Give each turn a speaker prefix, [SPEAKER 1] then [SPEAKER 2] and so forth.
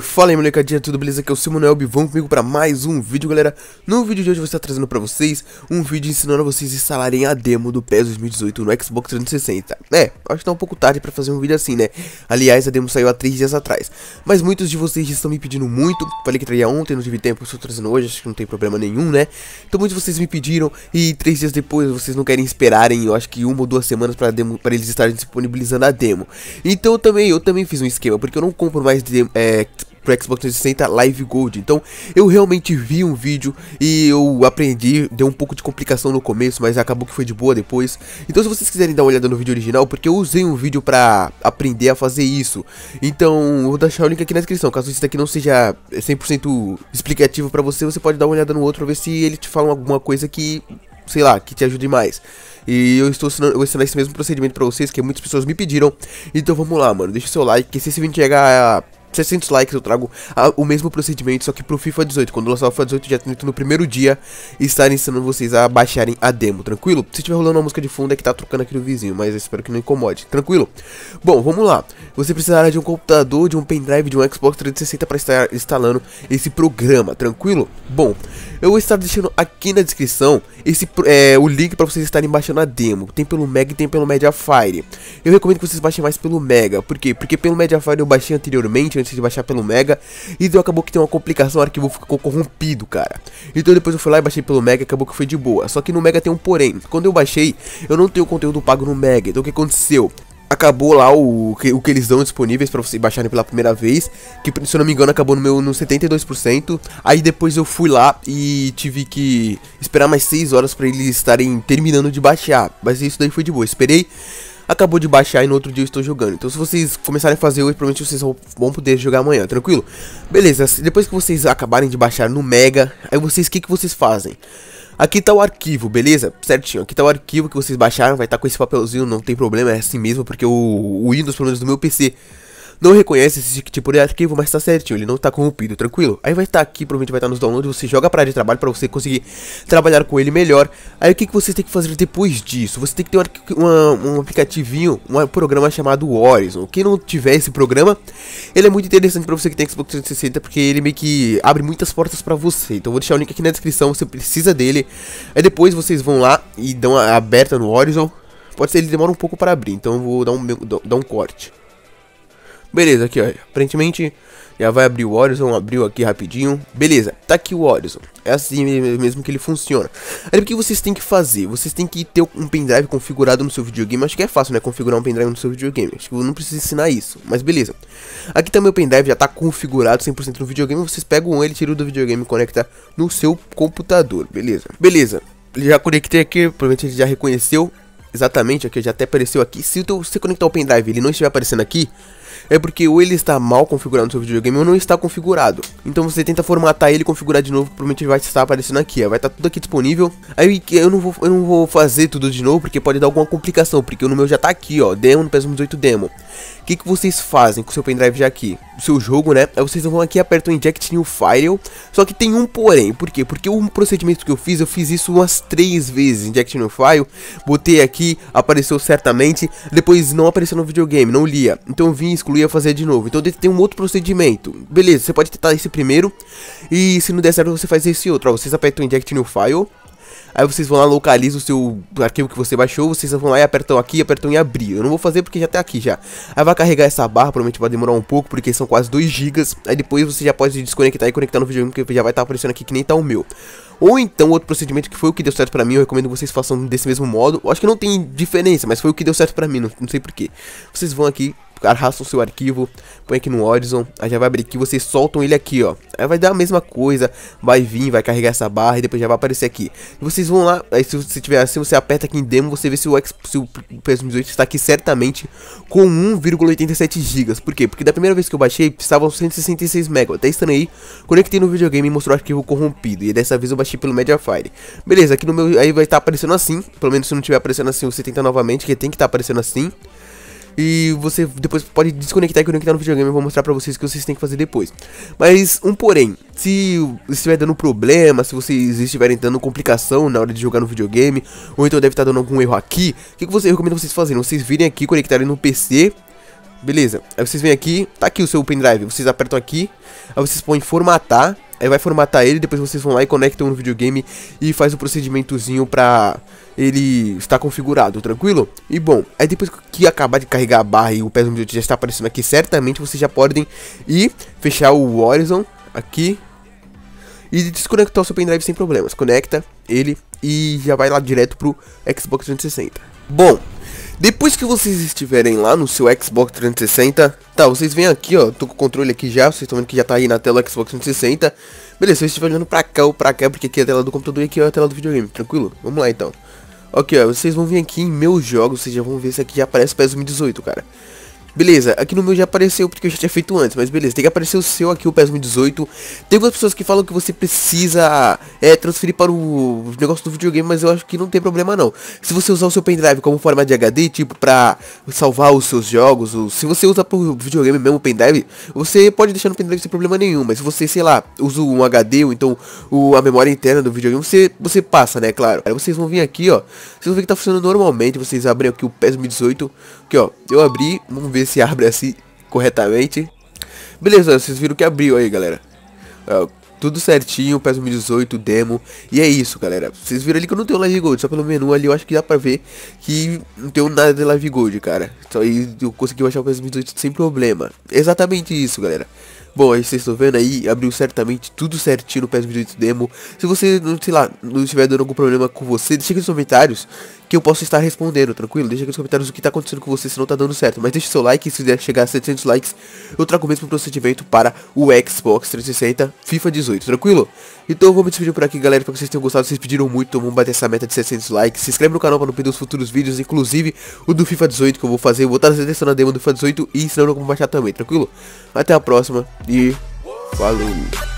[SPEAKER 1] Fala aí molecadinha, tudo beleza? Aqui é o Simonel e comigo para mais um vídeo galera No vídeo de hoje eu vou estar trazendo para vocês um vídeo ensinando a vocês instalarem a demo do PES 2018 no Xbox 360 É, acho que tá um pouco tarde para fazer um vídeo assim né Aliás, a demo saiu há 3 dias atrás Mas muitos de vocês estão me pedindo muito Falei que traria ontem, não tive tempo, estou trazendo hoje, acho que não tem problema nenhum né Então muitos de vocês me pediram e 3 dias depois vocês não querem esperarem Eu acho que uma ou duas semanas para eles estarem disponibilizando a demo Então eu também, eu também fiz um esquema, porque eu não compro mais... De, é, pro Xbox 360 Live Gold. Então, eu realmente vi um vídeo e eu aprendi, deu um pouco de complicação no começo, mas acabou que foi de boa depois. Então, se vocês quiserem dar uma olhada no vídeo original, porque eu usei um vídeo pra aprender a fazer isso. Então, vou deixar o link aqui na descrição, caso isso daqui não seja 100% explicativo pra você, você pode dar uma olhada no outro, ver se ele te fala alguma coisa que sei lá, que te ajude mais. E eu estou ensinando, eu vou ensinar esse mesmo procedimento pra vocês, que muitas pessoas me pediram. Então vamos lá, mano. Deixa o seu like, que se esse vídeo chegar a 600 likes eu trago a, o mesmo procedimento, só que pro FIFA 18. Quando lançar o FIFA 18, já tento no primeiro dia estar ensinando vocês a baixarem a demo, tranquilo? Se tiver rolando uma música de fundo é que tá trocando aqui no vizinho, mas eu espero que não incomode, tranquilo? Bom, vamos lá você precisará de um computador, de um pendrive, de um Xbox 360 para estar instalando esse programa, tranquilo? Bom, eu vou estar deixando aqui na descrição esse, é, o link para vocês estarem baixando a demo, tem pelo Mega e tem pelo Mediafire. Eu recomendo que vocês baixem mais pelo Mega, por quê? Porque pelo Mediafire eu baixei anteriormente, antes de baixar pelo Mega, e então acabou que tem uma complicação, o arquivo ficou corrompido, cara. Então depois eu fui lá e baixei pelo Mega, acabou que foi de boa, só que no Mega tem um porém, quando eu baixei, eu não tenho conteúdo pago no Mega, então o que aconteceu? acabou lá o, o, que, o que eles dão disponíveis para vocês baixarem pela primeira vez, que se eu não me engano acabou no meu no 72%. Aí depois eu fui lá e tive que esperar mais 6 horas para eles estarem terminando de baixar, mas isso daí foi de boa. Esperei acabou de baixar e no outro dia eu estou jogando. Então se vocês começarem a fazer hoje, provavelmente vocês vão poder jogar amanhã, tranquilo? Beleza, depois que vocês acabarem de baixar no Mega, aí vocês, o que, que vocês fazem? Aqui tá o arquivo, beleza? Certinho, aqui tá o arquivo que vocês baixaram, vai estar tá com esse papelzinho, não tem problema, é assim mesmo, porque o, o Windows, pelo menos do meu PC, não reconhece esse tipo de arquivo, mas tá certinho, ele não tá corrompido, tranquilo. Aí vai estar tá aqui, provavelmente vai estar tá nos downloads, você joga para área de trabalho para você conseguir trabalhar com ele melhor. Aí o que, que você tem que fazer depois disso? Você tem que ter um, uma, um aplicativinho, um programa chamado Horizon. Quem não tiver esse programa, ele é muito interessante para você que tem Xbox 360, porque ele meio que abre muitas portas para você. Então vou deixar o link aqui na descrição, você precisa dele. Aí depois vocês vão lá e dão a aberta no Horizon. Pode ser ele demora um pouco para abrir, então eu vou dar um, dar um corte. Beleza, aqui ó, aparentemente já vai abrir o Horizon, abriu aqui rapidinho. Beleza, tá aqui o Horizon. É assim mesmo que ele funciona. Aí o que vocês têm que fazer? Vocês têm que ter um pendrive configurado no seu videogame. Acho que é fácil, né? Configurar um pendrive no seu videogame. Acho que eu não preciso ensinar isso, mas beleza. Aqui também tá o pendrive já tá configurado 100% no videogame. Vocês pegam ele, tiram do videogame e conectam no seu computador, beleza? Beleza. Já conectei aqui, provavelmente ele já reconheceu exatamente aqui, já até apareceu aqui. Se você conectar o pendrive ele não estiver aparecendo aqui, é porque ou ele está mal configurado no seu videogame ou não está configurado. Então você tenta formatar ele e configurar de novo, provavelmente vai estar aparecendo aqui, vai estar tá tudo aqui disponível. Aí eu não, vou, eu não vou fazer tudo de novo, porque pode dar alguma complicação, porque o meu já está aqui, ó, demo no ps 18 demo. O que, que vocês fazem com o seu pendrive já aqui? O seu jogo, né? Aí vocês vão aqui e apertam Inject New File, só que tem um porém, por quê? Porque um procedimento que eu fiz, eu fiz isso umas três vezes, Inject New File, botei aqui, apareceu certamente, depois não apareceu no videogame, não lia. Então eu vim a fazer de novo. Então tem um outro procedimento. Beleza, você pode tentar esse primeiro. E se não der certo, você faz esse outro. Ó, vocês apertam Inject New File. Aí vocês vão lá, localizam o seu arquivo que você baixou, vocês vão lá e apertam aqui, apertam em abrir. Eu não vou fazer porque já tá aqui já. Aí vai carregar essa barra, provavelmente vai demorar um pouco, porque são quase 2 GB. Aí depois você já pode desconectar e conectar no videogame, que já vai estar tá aparecendo aqui que nem tá o meu. Ou então outro procedimento que foi o que deu certo pra mim, eu recomendo que vocês façam desse mesmo modo. Eu acho que não tem diferença, mas foi o que deu certo pra mim, não, não sei porquê. Vocês vão aqui, arrastam seu arquivo, põe aqui no Horizon, aí já vai abrir aqui, vocês soltam ele aqui, ó. Aí vai dar a mesma coisa, vai vir, vai carregar essa barra e depois já vai aparecer aqui. E vocês vão lá, aí se você tiver assim, você aperta aqui em demo, você vê se o, se o PS18 está aqui certamente com 1,87 GB. Por quê? Porque da primeira vez que eu baixei, estavam 166 MB. Até estando aí conectei no videogame e mostrou o arquivo corrompido. E dessa vez eu baixei pelo Mediafire. Beleza, aqui no meu, aí vai estar tá aparecendo assim, pelo menos se não estiver aparecendo assim, você tenta novamente, que tem que estar tá aparecendo assim. E você depois pode desconectar e conectar no videogame. Eu vou mostrar pra vocês o que vocês têm que fazer depois. Mas um porém, se estiver dando problema, se vocês estiverem dando complicação na hora de jogar no videogame, ou então deve estar tá dando algum erro aqui, o que, que você recomenda vocês fazerem? Vocês virem aqui, conectarem no PC Beleza, aí vocês vêm aqui, tá aqui o seu pendrive, vocês apertam aqui, aí vocês põem formatar Aí vai formatar ele, depois vocês vão lá e conectam no videogame e faz o um procedimentozinho pra ele estar configurado, tranquilo? E bom, aí depois que acabar de carregar a barra e o PES 2018 já está aparecendo aqui, certamente vocês já podem ir fechar o Horizon aqui e desconectar o seu pendrive sem problemas. Conecta ele e já vai lá direto pro Xbox 360. Bom, depois que vocês estiverem lá no seu Xbox 360, tá, vocês vêm aqui, ó, tô com o controle aqui já, vocês estão vendo que já tá aí na tela Xbox 360. Beleza, vocês estiverem olhando pra cá ou pra cá, porque aqui é a tela do computador e aqui é a tela do videogame, tranquilo? Vamos lá então. Ok, ó, vocês vão vir aqui em meus jogos, vocês já vão ver se aqui já aparece PES 2018, cara. Beleza, aqui no meu já apareceu porque eu já tinha feito antes, mas beleza, tem que aparecer o seu aqui, o PES 2018. Tem algumas pessoas que falam que você precisa é, transferir para o negócio do videogame, mas eu acho que não tem problema não. Se você usar o seu pendrive como forma de HD, tipo, pra salvar os seus jogos, ou se você usa pro videogame mesmo o pendrive, você pode deixar no pendrive sem problema nenhum, mas se você, sei lá, usa um HD ou então o, a memória interna do videogame, você, você passa, né, claro. Aí vocês vão vir aqui, ó, vocês vão ver que tá funcionando normalmente, vocês abrem aqui o PES 2018, aqui ó, eu abri, vamos ver se abre assim corretamente. Beleza, vocês viram que abriu aí, galera. Uh, tudo certinho, PES 18 demo. E é isso, galera. Vocês viram ali que eu não tenho Live Gold, só pelo menu ali eu acho que dá pra ver que não tenho nada de Live Gold, cara. Só aí eu consegui baixar o PES 18 sem problema. Exatamente isso, galera. Bom, aí vocês estão vendo aí, abriu certamente tudo certinho no PES 18 demo. Se você, não sei lá, não estiver dando algum problema com você, deixa aqui nos comentários que eu posso estar respondendo, tranquilo? Deixa aqui nos comentários o que está acontecendo com você, se não está dando certo. Mas deixa seu like, se quiser chegar a 700 likes, eu trago o mesmo procedimento para o Xbox 360 FIFA 18, tranquilo? Então eu vou me despedir por aqui, galera. Espero que vocês tenham gostado. Vocês pediram muito, vamos bater essa meta de 700 likes. Se inscreve no canal para não perder os futuros vídeos, inclusive o do FIFA 18 que eu vou fazer. Eu vou estar selecionando a demo do FIFA 18 e ensinando como baixar também, tranquilo? Até a próxima e... Falou!